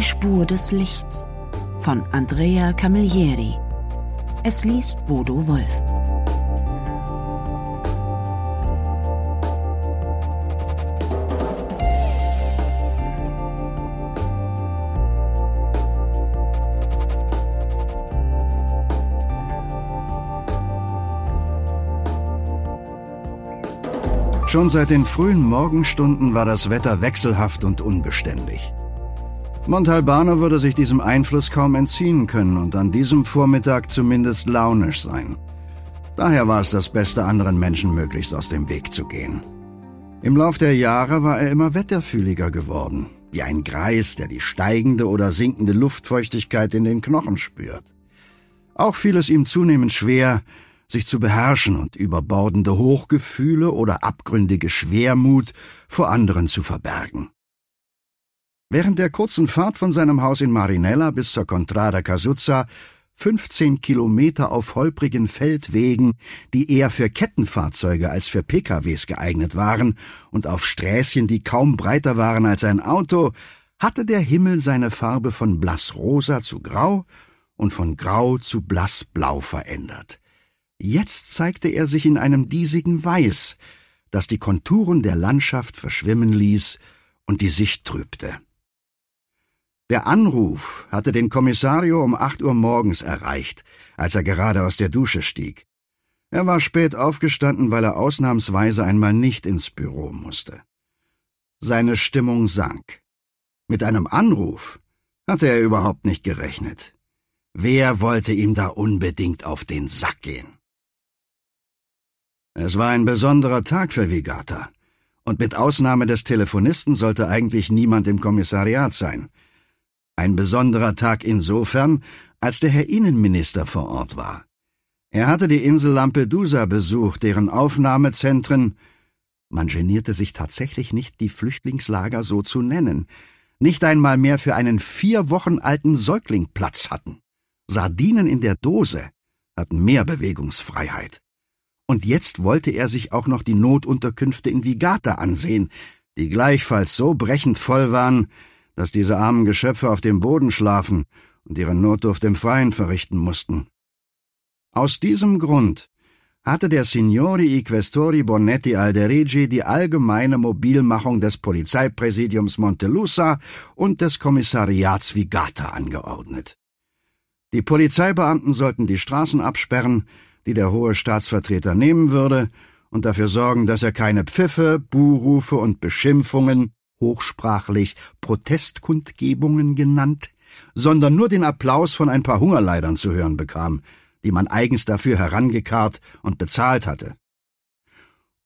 Die Spur des Lichts von Andrea Camilleri. Es liest Bodo Wolf. Schon seit den frühen Morgenstunden war das Wetter wechselhaft und unbeständig. Montalbano würde sich diesem Einfluss kaum entziehen können und an diesem Vormittag zumindest launisch sein. Daher war es das Beste, anderen Menschen möglichst aus dem Weg zu gehen. Im Lauf der Jahre war er immer wetterfühliger geworden, wie ein Greis, der die steigende oder sinkende Luftfeuchtigkeit in den Knochen spürt. Auch fiel es ihm zunehmend schwer, sich zu beherrschen und überbordende Hochgefühle oder abgründige Schwermut vor anderen zu verbergen. Während der kurzen Fahrt von seinem Haus in Marinella bis zur Contrada Casuzza 15 Kilometer auf holprigen Feldwegen, die eher für Kettenfahrzeuge als für PKWs geeignet waren, und auf Sträßchen, die kaum breiter waren als ein Auto, hatte der Himmel seine Farbe von blassrosa zu grau und von grau zu blassblau verändert. Jetzt zeigte er sich in einem diesigen Weiß, das die Konturen der Landschaft verschwimmen ließ und die Sicht trübte. Der Anruf hatte den Kommissario um acht Uhr morgens erreicht, als er gerade aus der Dusche stieg. Er war spät aufgestanden, weil er ausnahmsweise einmal nicht ins Büro musste. Seine Stimmung sank. Mit einem Anruf hatte er überhaupt nicht gerechnet. Wer wollte ihm da unbedingt auf den Sack gehen? Es war ein besonderer Tag für Vigata, und mit Ausnahme des Telefonisten sollte eigentlich niemand im Kommissariat sein. Ein besonderer Tag insofern, als der Herr Innenminister vor Ort war. Er hatte die Insel Lampedusa besucht, deren Aufnahmezentren man genierte sich tatsächlich nicht, die Flüchtlingslager so zu nennen, nicht einmal mehr für einen vier Wochen alten Säugling Platz hatten. Sardinen in der Dose hatten mehr Bewegungsfreiheit. Und jetzt wollte er sich auch noch die Notunterkünfte in Vigata ansehen, die gleichfalls so brechend voll waren, dass diese armen Geschöpfe auf dem Boden schlafen und ihre Notdurft im Freien verrichten mussten. Aus diesem Grund hatte der Signori i Questori Bonetti Alderigi die allgemeine Mobilmachung des Polizeipräsidiums Montelusa und des Kommissariats Vigata angeordnet. Die Polizeibeamten sollten die Straßen absperren, die der hohe Staatsvertreter nehmen würde, und dafür sorgen, dass er keine Pfiffe, Buhrufe und Beschimpfungen hochsprachlich Protestkundgebungen genannt, sondern nur den Applaus von ein paar Hungerleidern zu hören bekam, die man eigens dafür herangekarrt und bezahlt hatte.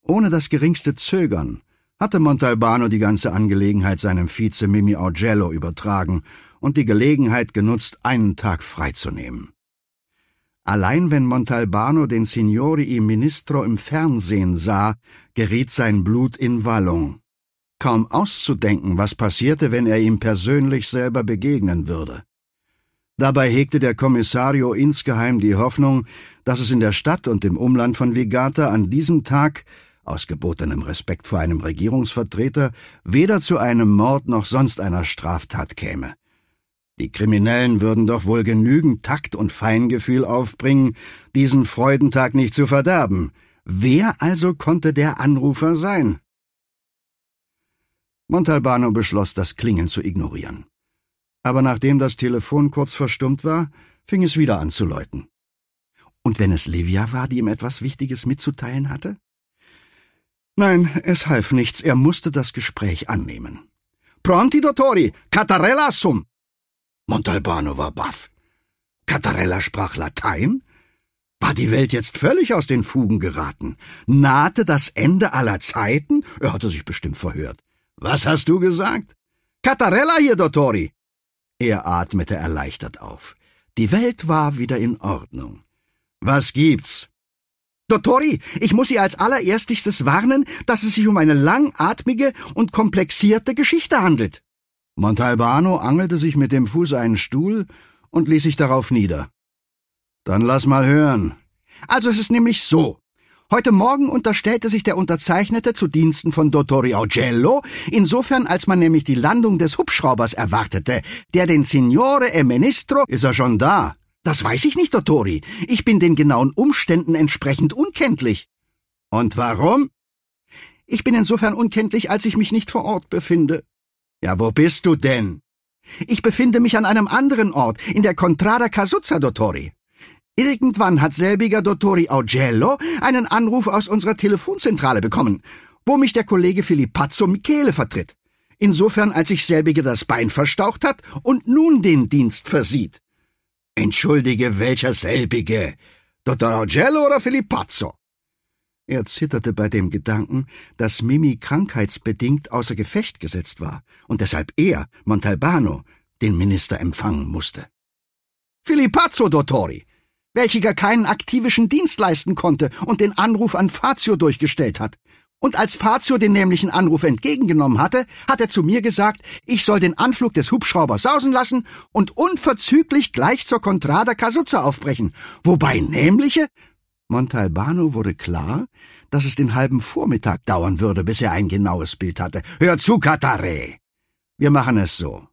Ohne das geringste Zögern hatte Montalbano die ganze Angelegenheit seinem Vize Mimi Augello übertragen und die Gelegenheit genutzt, einen Tag freizunehmen. Allein wenn Montalbano den Signori im Ministro im Fernsehen sah, geriet sein Blut in Wallung kaum auszudenken, was passierte, wenn er ihm persönlich selber begegnen würde. Dabei hegte der Kommissario insgeheim die Hoffnung, dass es in der Stadt und im Umland von Vigata an diesem Tag, aus gebotenem Respekt vor einem Regierungsvertreter, weder zu einem Mord noch sonst einer Straftat käme. Die Kriminellen würden doch wohl genügend Takt und Feingefühl aufbringen, diesen Freudentag nicht zu verderben. Wer also konnte der Anrufer sein? Montalbano beschloss, das Klingeln zu ignorieren. Aber nachdem das Telefon kurz verstummt war, fing es wieder an zu läuten. Und wenn es Livia war, die ihm etwas Wichtiges mitzuteilen hatte? Nein, es half nichts, er musste das Gespräch annehmen. Pronti, Dottori, Cattarella sum! Montalbano war baff. Cattarella sprach Latein? War die Welt jetzt völlig aus den Fugen geraten? Nahte das Ende aller Zeiten? Er hatte sich bestimmt verhört. Was hast du gesagt? Cattarella hier, Dottori! Er atmete erleichtert auf. Die Welt war wieder in Ordnung. Was gibt's? Dottori, ich muss Sie als allererstes warnen, dass es sich um eine langatmige und komplexierte Geschichte handelt. Montalbano angelte sich mit dem Fuß einen Stuhl und ließ sich darauf nieder. Dann lass mal hören. Also es ist nämlich so. Heute Morgen unterstellte sich der Unterzeichnete zu Diensten von Dottori Augello, insofern als man nämlich die Landung des Hubschraubers erwartete, der den Signore e Ministro ist er schon da. Das weiß ich nicht, Dottori. Ich bin den genauen Umständen entsprechend unkenntlich. Und warum? Ich bin insofern unkenntlich, als ich mich nicht vor Ort befinde. Ja, wo bist du denn? Ich befinde mich an einem anderen Ort, in der Contrada Casuzza, Dottori. Irgendwann hat selbiger Dottori Augello einen Anruf aus unserer Telefonzentrale bekommen, wo mich der Kollege Filippazzo Michele vertritt. Insofern, als sich selbiger das Bein verstaucht hat und nun den Dienst versieht. Entschuldige, welcher selbige? Dottor Augello oder Filippazzo? Er zitterte bei dem Gedanken, dass Mimi krankheitsbedingt außer Gefecht gesetzt war und deshalb er, Montalbano, den Minister empfangen musste. Filippazzo, Dottori! welchiger keinen aktivischen Dienst leisten konnte und den Anruf an Fazio durchgestellt hat. Und als Fazio den nämlichen Anruf entgegengenommen hatte, hat er zu mir gesagt, ich soll den Anflug des Hubschraubers sausen lassen und unverzüglich gleich zur Contrada Casuzza aufbrechen. Wobei nämliche... Montalbano wurde klar, dass es den halben Vormittag dauern würde, bis er ein genaues Bild hatte. Hör zu, Katare! Wir machen es so.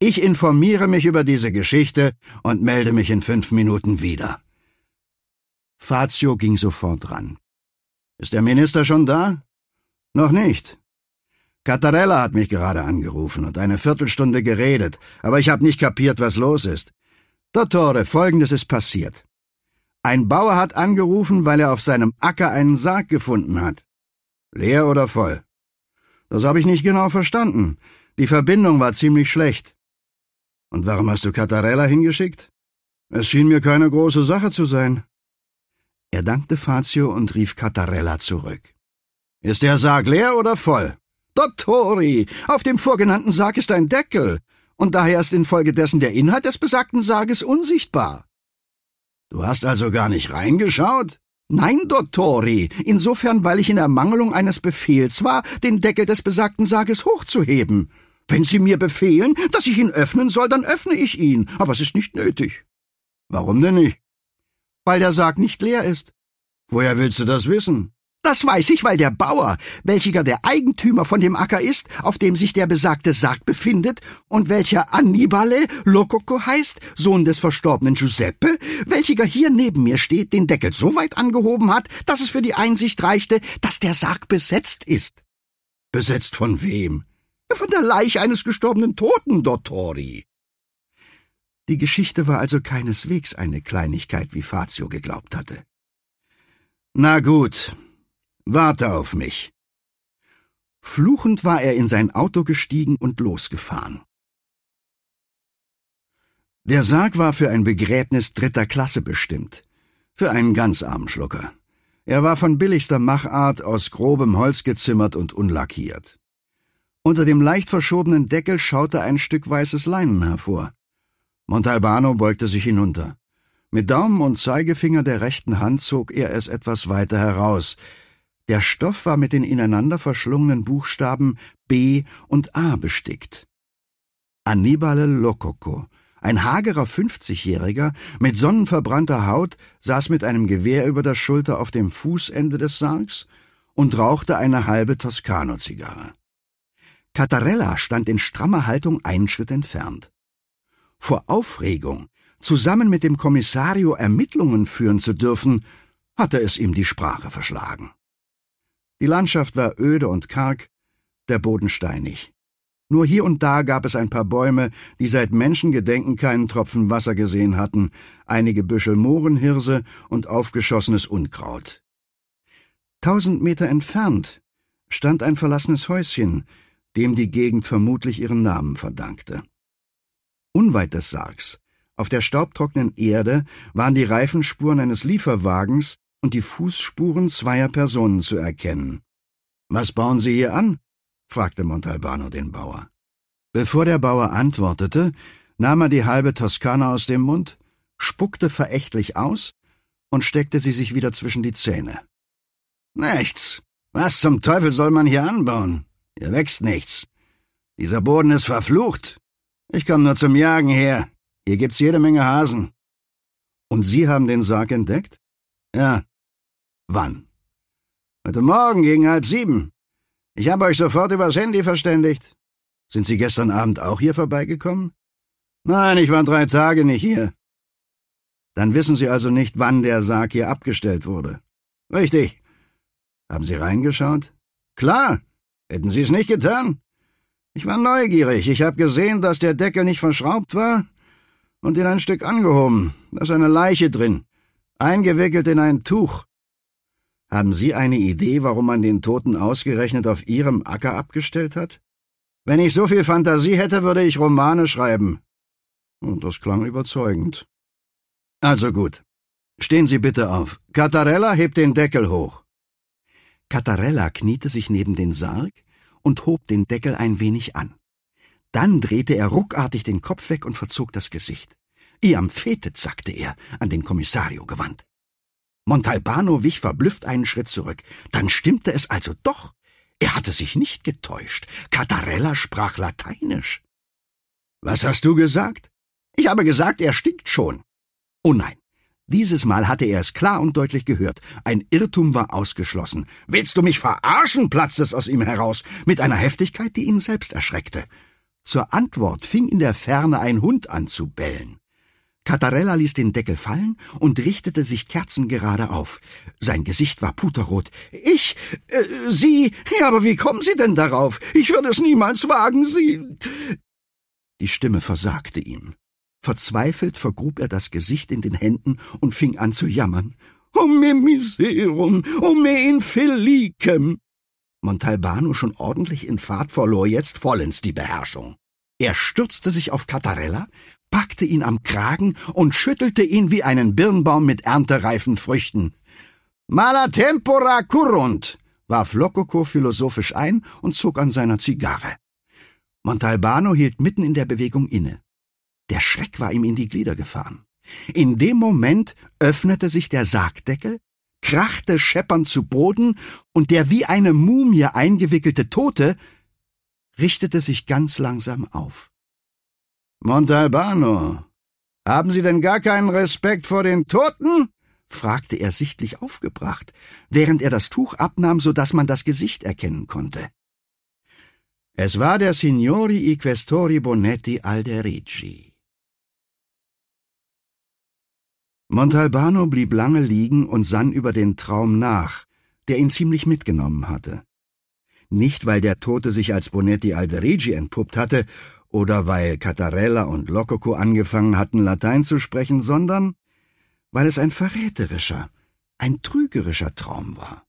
Ich informiere mich über diese Geschichte und melde mich in fünf Minuten wieder. Fazio ging sofort ran. Ist der Minister schon da? Noch nicht. Cattarella hat mich gerade angerufen und eine Viertelstunde geredet, aber ich habe nicht kapiert, was los ist. Dottore, folgendes ist passiert. Ein Bauer hat angerufen, weil er auf seinem Acker einen Sarg gefunden hat. Leer oder voll? Das habe ich nicht genau verstanden. Die Verbindung war ziemlich schlecht. Und warum hast du Cattarella hingeschickt? Es schien mir keine große Sache zu sein. Er dankte Fazio und rief Cattarella zurück. Ist der Sarg leer oder voll? Dottori, auf dem vorgenannten Sarg ist ein Deckel, und daher ist infolgedessen der Inhalt des besagten Sarges unsichtbar. Du hast also gar nicht reingeschaut? Nein, Dottori, insofern, weil ich in Ermangelung eines Befehls war, den Deckel des besagten Sarges hochzuheben, wenn Sie mir befehlen, dass ich ihn öffnen soll, dann öffne ich ihn, aber es ist nicht nötig. Warum denn nicht? Weil der Sarg nicht leer ist. Woher willst du das wissen? Das weiß ich, weil der Bauer, welcher der Eigentümer von dem Acker ist, auf dem sich der besagte Sarg befindet, und welcher Annibale Lococo heißt, Sohn des verstorbenen Giuseppe, welcher hier neben mir steht, den Deckel so weit angehoben hat, dass es für die Einsicht reichte, dass der Sarg besetzt ist. Besetzt von wem? von der Leiche eines gestorbenen Toten, Dottori. Die Geschichte war also keineswegs eine Kleinigkeit, wie Fazio geglaubt hatte. Na gut, warte auf mich. Fluchend war er in sein Auto gestiegen und losgefahren. Der Sarg war für ein Begräbnis dritter Klasse bestimmt, für einen ganz armen Schlucker. Er war von billigster Machart aus grobem Holz gezimmert und unlackiert. Unter dem leicht verschobenen Deckel schaute ein Stück weißes Leinen hervor. Montalbano beugte sich hinunter. Mit Daumen und Zeigefinger der rechten Hand zog er es etwas weiter heraus. Der Stoff war mit den ineinander verschlungenen Buchstaben B und A bestickt. Annibale Lococo, ein hagerer Fünfzigjähriger mit sonnenverbrannter Haut, saß mit einem Gewehr über der Schulter auf dem Fußende des Sargs und rauchte eine halbe Toscano-Zigarre. Cattarella stand in strammer Haltung einen Schritt entfernt. Vor Aufregung, zusammen mit dem Kommissario Ermittlungen führen zu dürfen, hatte es ihm die Sprache verschlagen. Die Landschaft war öde und karg, der Boden steinig. Nur hier und da gab es ein paar Bäume, die seit Menschengedenken keinen Tropfen Wasser gesehen hatten, einige Büschel Mohrenhirse und aufgeschossenes Unkraut. Tausend Meter entfernt stand ein verlassenes Häuschen, dem die Gegend vermutlich ihren Namen verdankte. Unweit des Sargs, auf der staubtrockenen Erde, waren die Reifenspuren eines Lieferwagens und die Fußspuren zweier Personen zu erkennen. Was bauen Sie hier an? fragte Montalbano den Bauer. Bevor der Bauer antwortete, nahm er die halbe Toskana aus dem Mund, spuckte verächtlich aus und steckte sie sich wieder zwischen die Zähne. Nichts. Was zum Teufel soll man hier anbauen? Hier wächst nichts. Dieser Boden ist verflucht. Ich komme nur zum Jagen her. Hier gibt's jede Menge Hasen. Und Sie haben den Sarg entdeckt? Ja. Wann? Heute Morgen gegen halb sieben. Ich habe euch sofort übers Handy verständigt. Sind Sie gestern Abend auch hier vorbeigekommen? Nein, ich war drei Tage nicht hier. Dann wissen Sie also nicht, wann der Sarg hier abgestellt wurde. Richtig. Haben Sie reingeschaut? Klar, Hätten Sie es nicht getan? Ich war neugierig. Ich habe gesehen, dass der Deckel nicht verschraubt war und in ein Stück angehoben. Da ist eine Leiche drin, eingewickelt in ein Tuch. Haben Sie eine Idee, warum man den Toten ausgerechnet auf Ihrem Acker abgestellt hat? Wenn ich so viel Fantasie hätte, würde ich Romane schreiben. Und das klang überzeugend. Also gut. Stehen Sie bitte auf. Cattarella, hebt den Deckel hoch. Cattarella kniete sich neben den Sarg und hob den Deckel ein wenig an. Dann drehte er ruckartig den Kopf weg und verzog das Gesicht. Iam fetet, sagte er, an den Kommissario gewandt. Montalbano wich verblüfft einen Schritt zurück. Dann stimmte es also doch. Er hatte sich nicht getäuscht. Cattarella sprach Lateinisch. Was hast du gesagt? Ich habe gesagt, er stinkt schon. Oh nein, dieses Mal hatte er es klar und deutlich gehört. Ein Irrtum war ausgeschlossen. Willst du mich verarschen? platzte es aus ihm heraus, mit einer Heftigkeit, die ihn selbst erschreckte. Zur Antwort fing in der Ferne ein Hund an zu bellen. Cattarella ließ den Deckel fallen und richtete sich kerzengerade auf. Sein Gesicht war puterrot. Ich? Äh, Sie? Ja, aber wie kommen Sie denn darauf? Ich würde es niemals wagen, Sie. Die Stimme versagte ihm. Verzweifelt vergrub er das Gesicht in den Händen und fing an zu jammern. O me miserum, o me infelicem! Montalbano, schon ordentlich in Fahrt, verlor jetzt vollends die Beherrschung. Er stürzte sich auf Cattarella, packte ihn am Kragen und schüttelte ihn wie einen Birnbaum mit erntereifen Früchten. Mala tempora currunt, warf Lococo philosophisch ein und zog an seiner Zigarre. Montalbano hielt mitten in der Bewegung inne. Der Schreck war ihm in die Glieder gefahren. In dem Moment öffnete sich der Sargdeckel, krachte scheppernd zu Boden, und der wie eine Mumie eingewickelte Tote richtete sich ganz langsam auf. Montalbano, haben Sie denn gar keinen Respekt vor den Toten? fragte er sichtlich aufgebracht, während er das Tuch abnahm, so dass man das Gesicht erkennen konnte. Es war der Signori Equestori Bonetti Alderici. Montalbano blieb lange liegen und sann über den Traum nach, der ihn ziemlich mitgenommen hatte. Nicht, weil der Tote sich als Bonetti Alderigi entpuppt hatte oder weil Cattarella und Lococo angefangen hatten, Latein zu sprechen, sondern weil es ein verräterischer, ein trügerischer Traum war.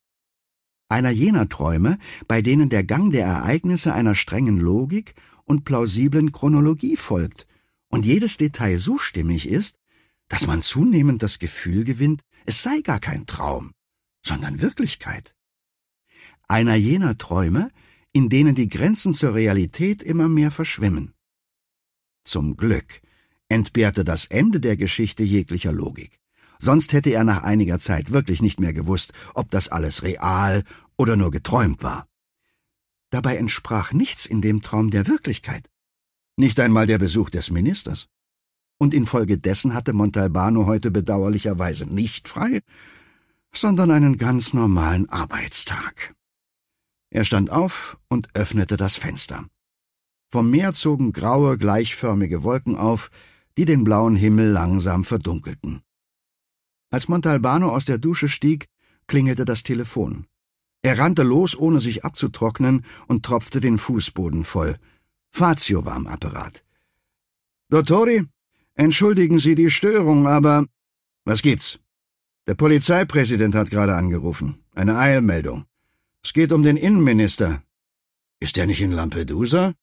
Einer jener Träume, bei denen der Gang der Ereignisse einer strengen Logik und plausiblen Chronologie folgt und jedes Detail so stimmig ist, dass man zunehmend das Gefühl gewinnt, es sei gar kein Traum, sondern Wirklichkeit. Einer jener Träume, in denen die Grenzen zur Realität immer mehr verschwimmen. Zum Glück entbehrte das Ende der Geschichte jeglicher Logik. Sonst hätte er nach einiger Zeit wirklich nicht mehr gewusst, ob das alles real oder nur geträumt war. Dabei entsprach nichts in dem Traum der Wirklichkeit. Nicht einmal der Besuch des Ministers und infolgedessen hatte Montalbano heute bedauerlicherweise nicht frei, sondern einen ganz normalen Arbeitstag. Er stand auf und öffnete das Fenster. Vom Meer zogen graue, gleichförmige Wolken auf, die den blauen Himmel langsam verdunkelten. Als Montalbano aus der Dusche stieg, klingelte das Telefon. Er rannte los, ohne sich abzutrocknen, und tropfte den Fußboden voll. Fazio war am Apparat. Dottori? Entschuldigen Sie die Störung, aber... Was gibt's? Der Polizeipräsident hat gerade angerufen. Eine Eilmeldung. Es geht um den Innenminister. Ist er nicht in Lampedusa?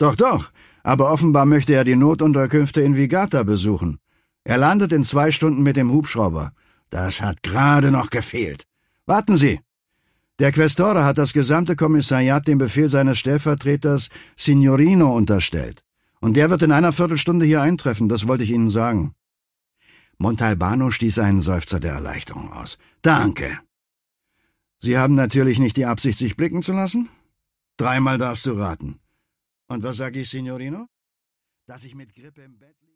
Doch, doch. Aber offenbar möchte er die Notunterkünfte in Vigata besuchen. Er landet in zwei Stunden mit dem Hubschrauber. Das hat gerade noch gefehlt. Warten Sie. Der Questore hat das gesamte Kommissariat dem Befehl seines Stellvertreters Signorino unterstellt. Und der wird in einer Viertelstunde hier eintreffen, das wollte ich Ihnen sagen. Montalbano stieß einen Seufzer der Erleichterung aus. Danke. Sie haben natürlich nicht die Absicht, sich blicken zu lassen? Dreimal darfst du raten. Und was sag ich, Signorino? Dass ich mit Grippe im Bett.